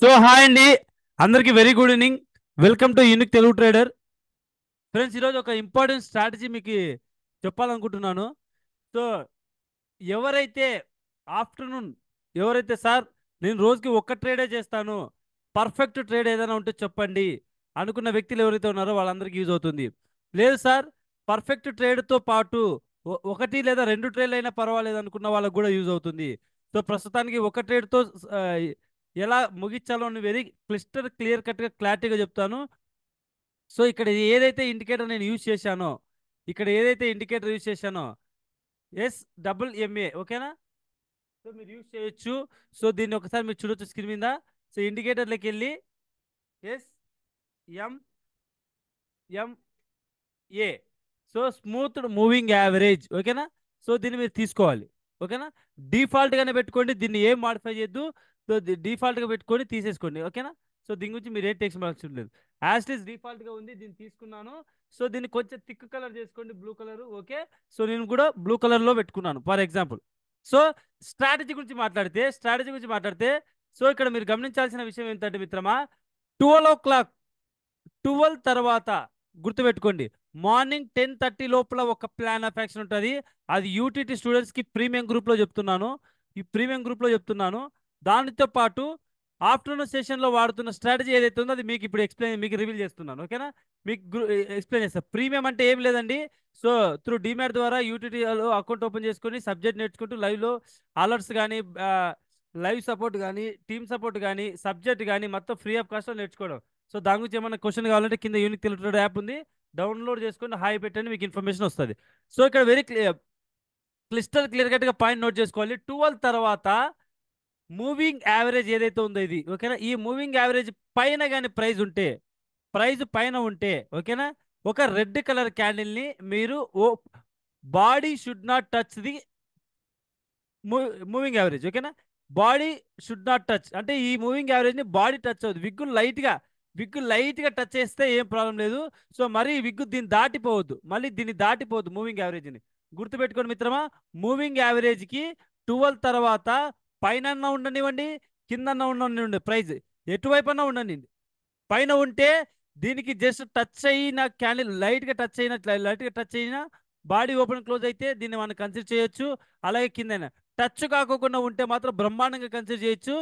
so hi అండి అందరికీ very good evening welcome to unique Telugu trader friends ఈరోజు ఒక ఇంపార్టెంట్ స్ట్రాటజీ మీకు చెప్పాలనుకుంటున్నాను సో ఎవరైతే ఆఫ్టర్నూన్ ఎవరైతే సార్ నేను రోజుకి ఒక్క ట్రేడే చేస్తాను పర్ఫెక్ట్ ట్రేడ్ ఏదైనా ఉంటే చెప్పండి అనుకున్న వ్యక్తులు ఎవరైతే ఉన్నారో వాళ్ళందరికీ యూజ్ అవుతుంది లేదు సార్ పర్ఫెక్ట్ ట్రేడ్తో పాటు ఒకటి లేదా రెండు ట్రేడ్లు అయినా పర్వాలేదు అనుకున్న వాళ్ళకు కూడా యూజ్ అవుతుంది సో ప్రస్తుతానికి ఒక ట్రేడ్తో ఎలా ముగించాలో అని వెరీ క్లిస్టర్ క్లియర్ కట్గా క్లారిటీగా చెప్తాను సో ఇక్కడ ఏదైతే ఇండికేటర్ నేను యూజ్ చేశానో ఇక్కడ ఏదైతే ఇండికేటర్ యూజ్ చేశానో ఎస్ డబుల్ ఎంఏ ఓకేనా సో మీరు యూజ్ చేయొచ్చు సో దీన్ని ఒకసారి మీరు చూడొచ్చు స్క్రీన్ మీద సో ఇండికేటర్లోకి వెళ్ళి S M M A so smooth moving average ఓకేనా సో దీన్ని మీరు తీసుకోవాలి ఓకేనా డిఫాల్ట్గానే పెట్టుకోండి దీన్ని ఏం మాడిఫై చేయొద్దు సో డిఫాల్ట్గా పెట్టుకొని తీసేసుకోండి ఓకేనా సో దీని గురించి మీరు ఏం టెక్స్ట్ మార్క్స్ లేదు డిఫాల్ట్ డిఫాల్ట్గా ఉంది దీన్ని తీసుకున్నాను సో దీన్ని కొంచెం థిక్ కలర్ చేసుకోండి బ్లూ కలర్ ఓకే సో నేను కూడా బ్లూ కలర్లో పెట్టుకున్నాను ఫర్ ఎగ్జాంపుల్ సో స్ట్రాటజీ గురించి మాట్లాడితే స్ట్రాటజీ గురించి మాట్లాడితే సో ఇక్కడ మీరు గమనించాల్సిన విషయం ఏంటంటే మిత్రమా ట్వెల్వ్ ఓ క్లాక్ ట్వెల్వ్ తర్వాత గుర్తుపెట్టుకోండి మార్నింగ్ టెన్ థర్టీ లోపల ఒక ప్లాన్ ఆఫ్ యాక్షన్ ఉంటుంది అది యూటీటీ స్టూడెంట్స్కి ప్రీమియం గ్రూప్లో చెప్తున్నాను ఈ ప్రీమియం గ్రూప్లో చెప్తున్నాను దానితో పాటు ఆఫ్టర్నూన్ సెషన్లో వాడుతున్న స్ట్రాటజీ ఏదైతే ఉందో అది మీకు ఇప్పుడు ఎక్స్ప్లెయిన్ మీకు రివీల్ చేస్తున్నాను ఓకేనా మీకు ఎక్స్ప్లెయిన్ చేస్తాను ప్రీమియం అంటే ఏం లేదండి సో త్రూ డిమాట్ ద్వారా యూటీటీలో అకౌంట్ ఓపెన్ చేసుకొని సబ్జెక్ట్ నేర్చుకుంటూ లైవ్లో అలర్ట్స్ కానీ లైవ్ సపోర్ట్ కానీ టీమ్ సపోర్ట్ కానీ సబ్జెక్ట్ కానీ మొత్తం ఫ్రీ ఆఫ్ కాస్ట్లో నేర్చుకోవడం సో దాని గురించి ఏమైనా క్వశ్చన్ కావాలంటే కింద యూనిక్ తెలుగు యాప్ ఉంది డౌన్లోడ్ చేసుకుని హాయి పెట్టండి మీకు ఇన్ఫర్మేషన్ వస్తుంది సో ఇక్కడ వెరీ క్లియర్ క్లిస్టల్ క్లియర్ కట్గా పాయింట్ నోట్ చేసుకోవాలి ట్వెల్వ్ తర్వాత మూవింగ్ యావరేజ్ ఏదైతే ఉందో ఇది ఓకేనా ఈ మూవింగ్ యావరేజ్ పైన కానీ ప్రైజ్ ఉంటే ప్రైజ్ పైన ఉంటే ఓకేనా ఒక రెడ్ కలర్ క్యాండిల్ని మీరు ఓ body should not touch the moving average ఓకేనా బాడీ షుడ్ నాట్ టచ్ అంటే ఈ మూవింగ్ యావరేజ్ని బాడీ టచ్ అవుతుంది విగ్గు లైట్గా విగ్గు లైట్గా టచ్ చేస్తే ఏం ప్రాబ్లం లేదు సో మరి విగ్గు దీన్ని దాటిపోవద్దు మళ్ళీ దీన్ని దాటిపోవద్దు మూవింగ్ యావరేజ్ని గుర్తుపెట్టుకోండి మిత్రమా మూవింగ్ యావరేజ్కి ట్వెల్వ్ తర్వాత పైన ఉండనివ్వండి కింద ఉండనివ్వండి ప్రైజ్ ఎటువైపు అన్నా ఉండనివ్వండి పైన ఉంటే దీనికి జస్ట్ టచ్ అయిన క్యాండిల్ లైట్గా టచ్ అయిన లైట్గా టచ్ అయినా బాడీ ఓపెన్ క్లోజ్ అయితే దీన్ని మనం కన్సిడర్ చేయొచ్చు అలాగే కింద టచ్ కాకోకుండా ఉంటే మాత్రం బ్రహ్మాండంగా కన్సిడర్ చేయొచ్చు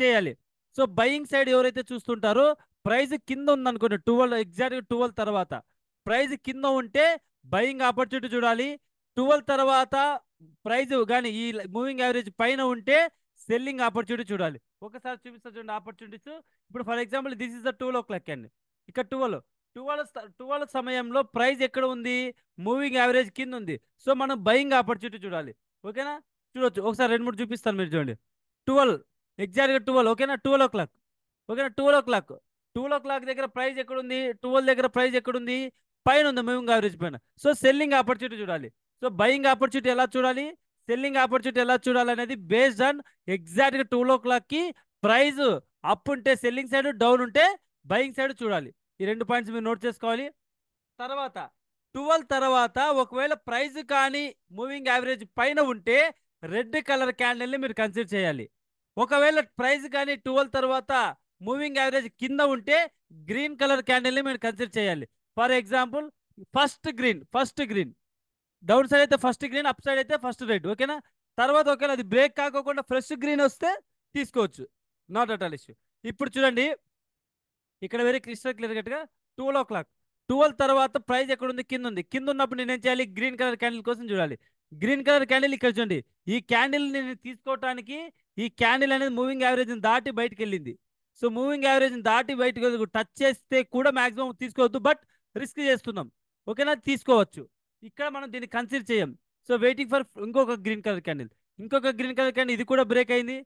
చేయాలి సో బయింగ్ సైడ్ ఎవరైతే చూస్తుంటారో ప్రైజ్ కింద ఉందనుకోండి ట్వెల్వ్ ఎగ్జాక్ట్గా ట్వెల్వ్ తర్వాత ప్రైజ్ కింద ఉంటే బయింగ్ ఆపర్చునిటీ చూడాలి ట్వెల్వ్ తర్వాత ప్రైజ్ కానీ ఈ మూవింగ్ యావరేజ్ పైన ఉంటే సెల్లింగ్ ఆపర్చునిటీ చూడాలి ఒకసారి చూపిస్తా చూడండి ఆపర్చునిటీస్ ఇప్పుడు for example this is the twelve o'clock అండి ఇక్కడ టువల్ టువల్ టువల్ సమయంలో ప్రైస్ ఎక్కడ ఉంది మూవింగ్ యావరేజ్ కింద ఉంది సో మనం బయింగ్ ఆపర్చునిటీ చూడాలి ఓకేనా చూడొచ్చు ఒకసారి రెండు మూడు చూపిస్తాను మీరు చూడండి టువల్ ఎగ్జాక్ట్గా టువల్ ఓకేనా టువల్ ఓ క్లాక్ ఓకేనా twelve o'clock twelve o'clock దగ్గర ప్రైస్ ఎక్కడుంది టువల్ దగ్గర ప్రైస్ ఎక్కడుంది పైన ఉంది మూవింగ్ యావరేజ్ పైన సో సెల్లింగ్ ఆపర్చునిటీ చూడాలి సో బయింగ్ ఆపర్చునిటీ ఎలా చూడాలి సెల్లింగ్ ఆపర్చునిటీ ఎలా చూడాలనేది బేస్డ్ ఆన్ ఎగ్జాక్ట్గా టూ ఓ క్లాక్కి ప్రైజ్ అప్ ఉంటే సెల్లింగ్ సైడ్ డౌన్ ఉంటే బయింగ్ సైడ్ చూడాలి ఈ రెండు పాయింట్స్ మీరు నోట్ చేసుకోవాలి తర్వాత ట్వెల్వ్ తర్వాత ఒకవేళ ప్రైజ్ కానీ మూవింగ్ యావరేజ్ పైన ఉంటే రెడ్ కలర్ క్యాండిల్ని మీరు కన్సిడర్ చేయాలి ఒకవేళ ప్రైజ్ కానీ ట్వెల్వ్ తర్వాత మూవింగ్ యావరేజ్ కింద ఉంటే గ్రీన్ కలర్ క్యాండిల్ని మీరు కన్సిడర్ చేయాలి for example first green first green down side అయితే ఫస్ట్ గ్రీన్ అప్ సైడ్ అయితే ఫస్ట్ రెడ్ ఓకేనా తర్వాత ఒకవేళ అది బ్రేక్ కాకోకుండా ఫ్రెష్ గ్రీన్ వస్తే తీసుకోవచ్చు నాట్ అట్ ఆల్ ఇష్యూ ఇప్పుడు చూడండి ఇక్కడ వెరీ క్రిస్టల్ క్లియర్ గట్గా ట్వెల్వ్ ఓ క్లాక్ ట్వెల్వ్ తర్వాత ప్రైజ్ ఎక్కడ ఉంది కింద ఉంది కింద ఉన్నప్పుడు నేను ఏం చేయాలి గ్రీన్ కలర్ క్యాండిల్ కోసం చూడాలి గ్రీన్ కలర్ క్యాండిల్ ఇక్కడ చూడండి ఈ క్యాండిల్ నేను తీసుకోవడానికి ఈ క్యాండిల్ అనేది మూవింగ్ యావరేజ్ని దాటి బయటకు వెళ్ళింది సో మూవింగ్ యావరేజ్ని దాటి బయటకు టచ్ చేస్తే కూడా మ్యాక్సిమం తీసుకోవద్దు బట్ రిస్క్ చేస్తున్నాం ఓకేనా తీసుకోవచ్చు ఇక్కడ మనం దీన్ని కన్సిడర్ చేయం సో వెయిటింగ్ ఫర్ ఇంకొక గ్రీన్ కలర్ క్యాండిల్ ఇంకొక గ్రీన్ కలర్ క్యాండిల్ ఇది కూడా బ్రేక్ అయింది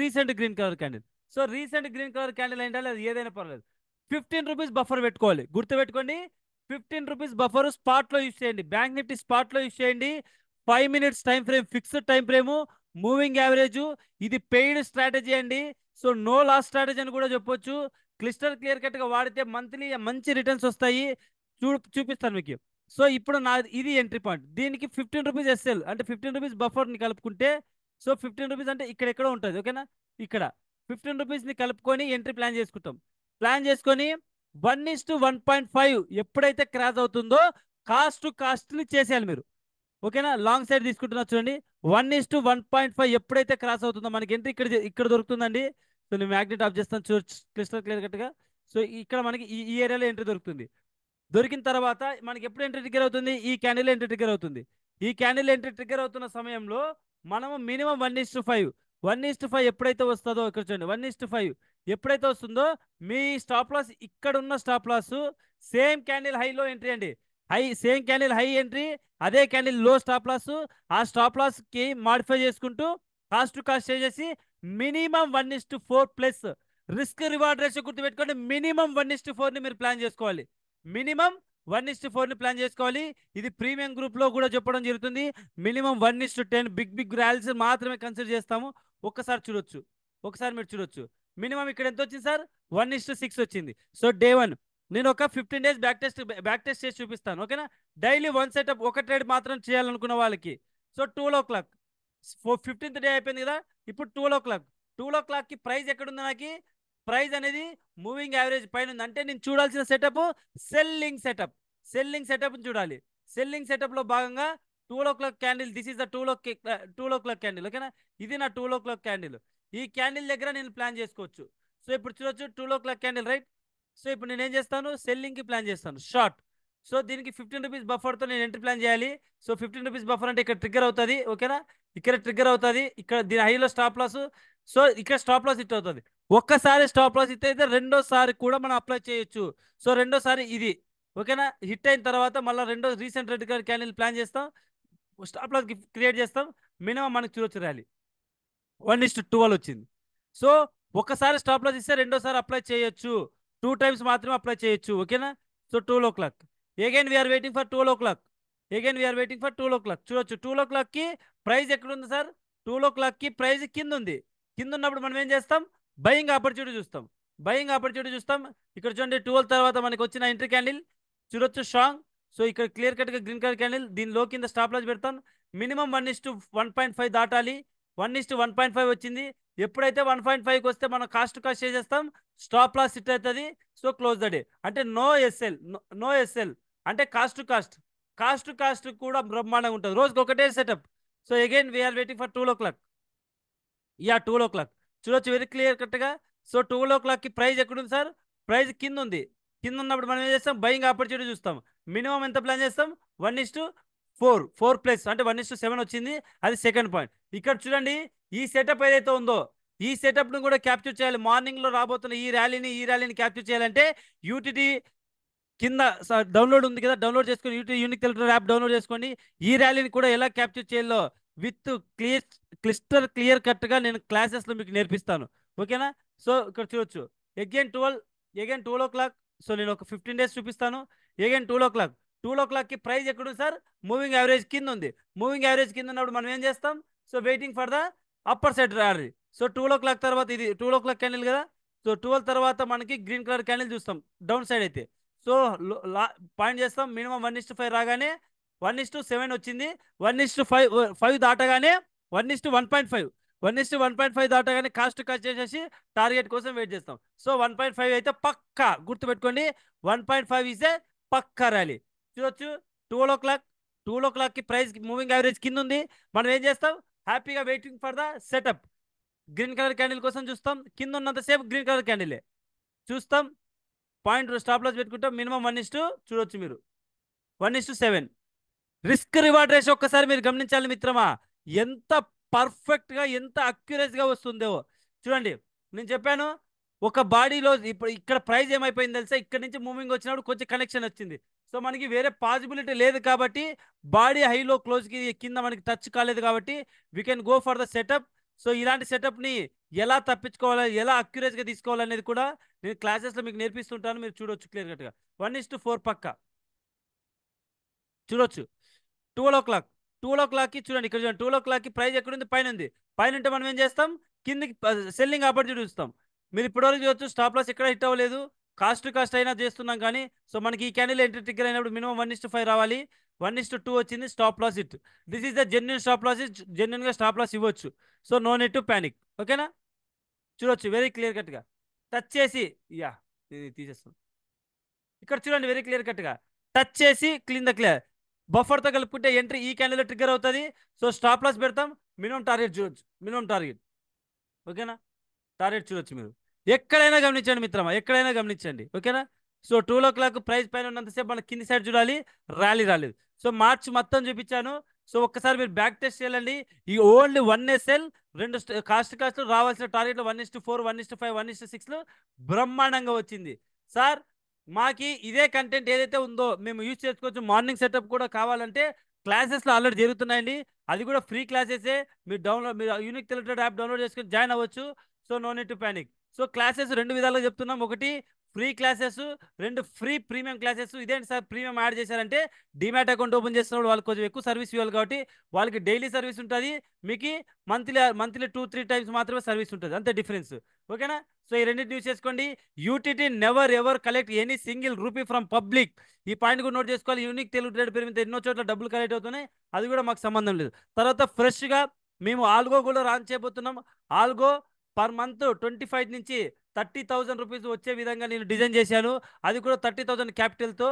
recent green colour candle so recent green colour candle ఏంటంటే అది ఏదైనా పర్లేదు ఫిఫ్టీన్ రూపీస్ బఫర్ పెట్టుకోవాలి గుర్తుపెట్టుకోండి ఫిఫ్టీన్ రూపీస్ బఫర్ స్పాట్లో యూస్ చేయండి బ్యాంక్ నిఫ్టీ స్పాట్లో యూస్ చేయండి five minutes time frame fixed time frame moving average ఇది పెయిడ్ స్ట్రాటజీ అండి సో నో లాస్ స్ట్రాటజీ అని కూడా చెప్పొచ్చు క్లిస్టర్ క్లియర్ కట్గా వాడితే మంత్లీ మంచి రిటర్న్స్ వస్తాయి చూ చూపిస్తాను మీకు సో ఇప్పుడు నా ఇది ఎంట్రీ పాయింట్ దీనికి ఫిఫ్టీన్ రూపీస్ ఎస్ఎల్ అంటే ఫిఫ్టీన్ రూపీస్ బఫర్ని కలుపుకుంటే సో ఫిఫ్టీన్ రూపీస్ అంటే ఇక్కడ ఎక్కడ ఉంటుంది ఓకేనా ఇక్కడ ఫిఫ్టీన్ రూపీస్ని కలుపుకొని ఎంట్రీ ప్లాన్ చేసుకుంటాం ప్లాన్ చేసుకొని one is to one point five ఎప్పుడైతే క్రాస్ అవుతుందో కాస్ట్ టు కాస్ట్ని చేసేయాలి మీరు ఓకేనా లాంగ్ సైడ్ తీసుకుంటున్నా చూడండి one is to one point five ఎప్పుడైతే క్రాస్ అవుతుందో మనకి ఎంట్రీ ఇక్కడ ఇక్కడ దొరుకుతుందండి సో నేను మ్యాగ్నెట్ ఆఫ్ చేస్తాను క్రిస్టల్ క్లియర్ కట్గా సో ఇక్కడ మనకి ఈ ఏరియాలో ఎంట్రీ దొరుకుతుంది దొరికిన తర్వాత మనకి ఎప్పుడు ఎంట్రీ ట్రిగర్ అవుతుంది ఈ క్యాండిల్ ఎంట్రీ ట్రిగర్ అవుతుంది ఈ క్యాండిల్ ఎంట్రీ ట్రిగర్ అవుతున్న సమయంలో మనము minimum one is to five one is to five ఎప్పుడైతే వస్తుందో ఇక్కడ చూడండి వన్ ఈస్ట్ టు ఫైవ్ ఎప్పుడైతే వస్తుందో మీ స్టాప్ లాస్ ఇక్కడ ఉన్న స్టాప్ లాస్ సేమ్ క్యాండిల్ హైలో ఎంట్రీ అండి high same candle high entry అదే క్యాండిల్ లో స్టాప్ లాస్ ఆ స్టాప్ లాస్కి మాడిఫై చేసుకుంటూ కాస్ట్ టు కాస్ట్ చేసేసి minimum one is to four plus risk reward ratio గుర్తుపెట్టుకోండి మినిమం వన్ ఈస్ టు ఫోర్ని మీరు ప్లాన్ చేసుకోవాలి మినిమం వన్ ఇస్ టు ఫోర్ని ప్లాన్ చేసుకోవాలి ఇది ప్రీమియం గ్రూప్లో కూడా చెప్పడం జరుగుతుంది minimum one is to ten big big rallies మాత్రమే కన్సిడర్ చేస్తాము ఒక్కసారి చూడొచ్చు ఒకసారి మీరు చూడొచ్చు మినిమం ఇక్కడ ఎంత వచ్చింది sir one is to six వచ్చింది సో డే వన్ నేను ఒక fifteen days back test back test చేసి చూపిస్తాను ఓకేనా డైలీ వన్ సెటప్ ఒక ట్రేడ్ మాత్రం చేయాలనుకున్న వాళ్ళకి so two o'clock fifteenth day అయిపోయింది కదా ఇప్పుడు టూ ఓ క్లాక్ టూ ఓ క్లాక్కి ప్రైస్ ఎక్కడుంది నాకు ప్రైజ్ అనేది మూవింగ్ యావరేజ్ పైన ఉంది అంటే నేను చూడాల్సిన setup selling setup selling setup చూడాలి సెల్లింగ్ సెటప్లో భాగంగా two o'clock candle this is the two o two o'clock candle ఓకేనా ఇది నా టూ ఓ క్లాక్ క్యాండిల్ ఈ క్యాండిల్ దగ్గర నేను ప్లాన్ చేసుకోవచ్చు సో ఇప్పుడు చూడొచ్చు two o'clock candle right so ఇప్పుడు నేను ఏం చేస్తాను కి ప్లాన్ చేస్తాను షార్ట్ సో దీనికి ఫిఫ్టీన్ రూపీస్ బఫర్తో నేను ఎంట్రీ ప్లాన్ చేయాలి సో ఫిఫ్టీన్ రూపీస్ బఫర్ అంటే ఇక్కడ ట్రిగ్గర్ అవుతుంది ఓకేనా ఇక్కడ ట్రిగ్గర్ అవుతుంది ఇక్కడ దీని హైలో స్టాప్ లాస్ సో ఇక్కడ స్టాప్ లాస్ ఇట్ అవుతుంది ఒక్కసారి స్టాప్ లాస్ హిట్ అయితే రెండోసారి కూడా మనం అప్లై చేయొచ్చు సో రెండోసారి ఇది ఓకేనా హిట్ అయిన తర్వాత మళ్ళీ రెండో recent red colour candle plan చేస్తాం స్టాప్ లాస్ క్రియేట్ చేస్తాం మినిమం మనకు చూడొచ్చు rally one is to twelve వచ్చింది సో ఒకసారి స్టాప్ లాస్ ఇస్తే రెండోసారి అప్లై చేయొచ్చు టూ టైమ్స్ మాత్రమే అప్లై చేయొచ్చు ఓకేనా so two o'clock again we're waiting for two o'clock again we're waiting for two o'clock చూడొచ్చు టూ ఓ క్లాక్కి ప్రైజ్ ఎక్కడుంది సార్ ట్వెల్వ్ ఓ క్లాక్కి ప్రైజ్ కింద ఉంది కింద ఉన్నప్పుడు మనం ఏం చేస్తాం బయింగ్ ఆపర్చునిటీ చూస్తాం బయింగ్ ఆపర్చునిటీ చూస్తాం ఇక్కడ చూడండి ట్వెల్వ్ తర్వాత మనకి వచ్చిన ఎంట్రీ క్యాండిల్ చూడొచ్చు స్ట్రాంగ్ సో ఇక్కడ క్లియర్ కట్గా గ్రీన్ కలర్ క్యాండిల్ దీనిలో కింద స్టాప్ లాజ్ పెడతాం minimum one is to one point five దాటాలి one is to one point five వచ్చింది ఎప్పుడైతే వన్ పాయింట్ ఫైవ్కి వస్తే మనం కాస్ట్ కాస్ట్ చేసేస్తాం స్టాప్ లాస్ సిట్ అవుతుంది సో క్లోజ్ ద డే అంటే నో ఎస్ఎల్ నో ఎస్ఎల్ అంటే cost to cost cost to cost కూడా బ్రహ్మాండంగా ఉంటుంది రోజుకి ఒకటే setup so again we're waiting for two o'clock yeah two o'clock చూడొచ్చు వెరీ క్లియర్ కట్గా సో టూ ఓ క్లాక్కి ప్రైజ్ ఎక్కడుంది సార్ ప్రైజ్ కింద ఉంది కింద ఉన్నప్పుడు మనం ఏం చేస్తాం బయింగ్ ఆపర్చునిటీ చూస్తాం మినిమం ఎంత ప్లాన్ చేస్తాం one is to four four plus అంటే వన్ ఇస్ టు సెవెన్ వచ్చింది అది సెకండ్ పాయింట్ ఇక్కడ చూడండి ఈ సెటప్ ఏదైతే ఉందో ఈ సెటప్ను కూడా క్యాప్చర్ చేయాలి మార్నింగ్లో రాబోతున్న ఈ ర్యాలీని ఈ ర్యాలీని క్యాప్చర్ చేయాలంటే యూటీటీ కింద డౌన్లోడ్ ఉంది కదా డౌన్లోడ్ చేసుకొని YouTube unique Telugu app download చేసుకోండి ఈ ర్యాలీని కూడా ఎలా క్యాప్చర్ చేయాలో విత్ క్లియర్ క్లిస్టర్ క్లియర్ కట్గా నేను క్లాసెస్లో మీకు నేర్పిస్తాను ఓకేనా సో ఇక్కడ చూడొచ్చు again twelve again o'clock so నేను ఒక ఫిఫ్టీన్ డేస్ చూపిస్తాను ఎగైన్ ఓ క్లాక్ ఓ క్లాక్కి ప్రైజ్ ఎక్కడుంది సార్ మూవింగ్ యావరేజ్ కింద ఉంది మూవింగ్ యావరేజ్ కింద ఉన్నప్పుడు మనం ఏం చేస్తాం so waiting for the upper side rally so o'clock తర్వాత ఇది ఓ క్లాక్ క్యాండిల్ కదా సో ట్వెల్వ్ తర్వాత మనకి గ్రీన్ కలర్ క్యాండిల్ చూస్తాం డౌన్ సైడ్ అయితే సో పాయింట్ చేస్తాం మినిమం వన్ ఇస్ట్ ఫైవ్ రాగానే వన్ ఇస్ టు సెవెన్ వచ్చింది one is to five five దాటగానే one is to one point five one is to one point five దాటగానే cost cut చేసేసి target కోసం wait చేస్తాం so one point five అయితే పక్కా గుర్తుపెట్టుకోండి వన్ పాయింట్ ఫైవ్ ఇస్తే పక్కా ర్యాలీ చూడొచ్చు టూ ఓ క్లాక్ టూ ఓ క్లాక్కి ప్రైస్ మూవింగ్ యావరేజ్ కింద ఉంది మనం ఏం చేస్తాం హ్యాపీగా waiting for the setup green colour candle కోసం చూస్తాం కింద ఉన్నంతసేపు గ్రీన్ కలర్ క్యాండిలే చూస్తాం పాయింట్ స్టాప్ లాస్ పెట్టుకుంటాం మినిమం వన్ టు చూడొచ్చు మీరు one two seven risk reward ratio ఒక్కసారి మీరు గమనించాలి మిత్రమా ఎంత పర్ఫెక్ట్గా ఎంత గా వస్తుందో చూడండి నేను చెప్పాను ఒక బాడీలో ఇప్పుడు ఇక్కడ ప్రైజ్ ఏమైపోయింది తెలుసా ఇక్కడ నుంచి మూవింగ్ వచ్చినప్పుడు కొంచెం కనెక్షన్ వచ్చింది సో మనకి వేరే పాసిబిలిటీ లేదు కాబట్టి బాడీ హైలో క్లోజ్కి కింద మనకి టచ్ కాలేదు కాబట్టి we can go for the setup so ఇలాంటి సెటప్ని ఎలా తప్పించుకోవాలి ఎలా అక్యురేట్గా తీసుకోవాలనేది కూడా నేను క్లాసెస్లో మీకు నేర్పిస్తుంటాను మీరు చూడొచ్చు క్లియర్ కట్గా వన్ ఇస్ టు ఫోర్ పక్క చూడొచ్చు టువల్ ఓ క్లాక్ టువల్ ఓ క్లాక్కి చూడండి ఇక్కడ చూడండి టువల్ ఓ క్లాక్కి ప్రైజ్ ఎక్కడుంది పైన ఉంది పైన ఉంటే మనం ఏం చేస్తాం కిందకి సెల్లింగ్ ఆపర్చునిటీ చూస్తాం మీరు ఇప్పటివరకు చూడొచ్చు స్టాప్ లాస్ ఇక్కడ హిట్ అవ్వలేదు కాస్ట్ కాస్ట్ అయినా చేస్తున్నాం కానీ సో మనకి ఈ క్యాండిల్ ఎంట్రీ టిక్కర్ అయినప్పుడు మినిమం వన్ ఇస్ ఫైవ్ రావాలి వన్ ఇస్ టూ వచ్చింది stop loss hit this is the genuine stop loss జెన్యున్గా స్టాప్ లాస్ ఇవ్వచ్చు so no need to panic ఓకేనా చూడొచ్చు వెరీ క్లియర్ కట్గా టచ్ చేసి యా తీసేస్తాం ఇక్కడ చూడండి వెరీ క్లియర్ కట్గా టచ్ చేసి క్లీన్ ద క్లియర్ బఫర్తో కలుపుకుంటే ఎంట్రీ ఈ క్యాండిల్ ట్రిగర్ అవుతుంది సో స్టాప్ లాస్ పెడతాం మినిమం టార్గెట్ చూడొచ్చు మినిమం టార్గెట్ ఓకేనా టార్గెట్ చూడొచ్చు మీరు ఎక్కడైనా గమనించండి మిత్రమా ఎక్కడైనా గమనించండి ఓకేనా so two o'clock price పైన ఉన్నంతసేపు మనకి కింది సైడ్ చూడాలి ర్యాలీ రాలేదు సో మార్చ్ మొత్తం చూపించాను సో ఒక్కసారి మీరు బ్యాక్ టెస్ట్ చేయాలండి ఈ ఓన్లీ వన్ ఎస్ఎల్ రెండు కాస్ట్ కాస్ట్ రావాల్సిన టార్గెట్లు one is to four one to five one to సిక్స్లో బ్రహ్మాండంగా వచ్చింది సార్ మాకి ఇదే కంటెంట్ ఏదైతే ఉందో మేము యూజ్ చేసుకోవచ్చు మార్నింగ్ సెటప్ కూడా కావాలంటే క్లాసెస్లో ఆల్రెడీ జరుగుతున్నాయండి అది కూడా ఫ్రీ క్లాసెసే మీరు డౌన్లోడ్ మీరు యూనిక్ తెలుటెడ్ యాప్ డౌన్లోడ్ చేసుకుని జాయిన్ అవ్వచ్చు so no need to panic so classes రెండు విధాలుగా చెప్తున్నాం ఒకటి ఫ్రీ క్లాసెస్ రెండు ఫ్రీ ప్రీమియం క్లాసెస్ ఇదేంటి సార్ ప్రీమియం యాడ్ చేశారంటే డిమాట్ అకౌంట్ ఓపెన్ చేస్తున్న వాళ్ళు కొంచెం ఎక్కువ సర్వీస్ ఇవ్వాలి కాబట్టి వాళ్ళకి డైలీ సర్వీస్ ఉంటుంది మీకు monthly monthly two three times మాత్రమే సర్వీస్ ఉంటుంది అంతే డిఫరెన్స్ ఓకేనా సో ఈ రెండింటి న్యూస్ చేసుకోండి UTT never ever collect any single rupee from public ఈ పాయింట్ కూడా నోట్ చేసుకోవాలి యూనిక్ తెలుగు ట్రేడ్ పెరిగితే ఎన్నో చోట్ల డబ్బులు కలెక్ట్ అవుతున్నాయి అది కూడా మాకు సంబంధం లేదు తర్వాత ఫ్రెష్గా మేము ఆల్గో కూడా రాన్ చేయబోతున్నాం algo per month twenty five నుంచి థర్టీ థౌజండ్ రూపీస్ వచ్చే విధంగా నేను డిజైన్ చేశాను అది కూడా థర్టీ థౌజండ్ క్యాపిటల్తో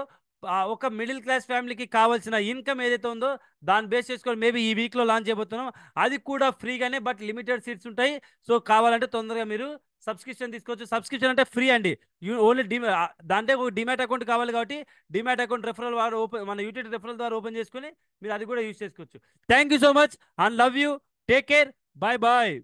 ఒక మిడిల్ క్లాస్ ఫ్యామిలీకి కావాల్సిన ఇన్కమ్ ఏదైతే ఉందో దాన్ని బేస్ చేసుకొని మేబీ ఈ వీక్లో లాంచ్ చేయబోతున్నాం అది కూడా ఫ్రీగానే బట్ లిమిటెడ్ సీట్స్ ఉంటాయి సో కావాలంటే తొందరగా మీరు సబ్స్క్రిప్షన్ తీసుకోవచ్చు సబ్స్క్రిప్షన్ అంటే ఫ్రీ అండి ఓన్లీ డి దాంట్లో ఒక డిమాట్ అకౌంట్ కావాలి కాబట్టి డిమాట్ అకౌంట్ రెఫరల్ ద్వారా ఓపెన్ మన యూట్యూబ్ రెఫరల్ ద్వారా ఓపెన్ చేసుకొని మీరు అది కూడా యూజ్ చేసుకోవచ్చు thank so much and love you take care bye bye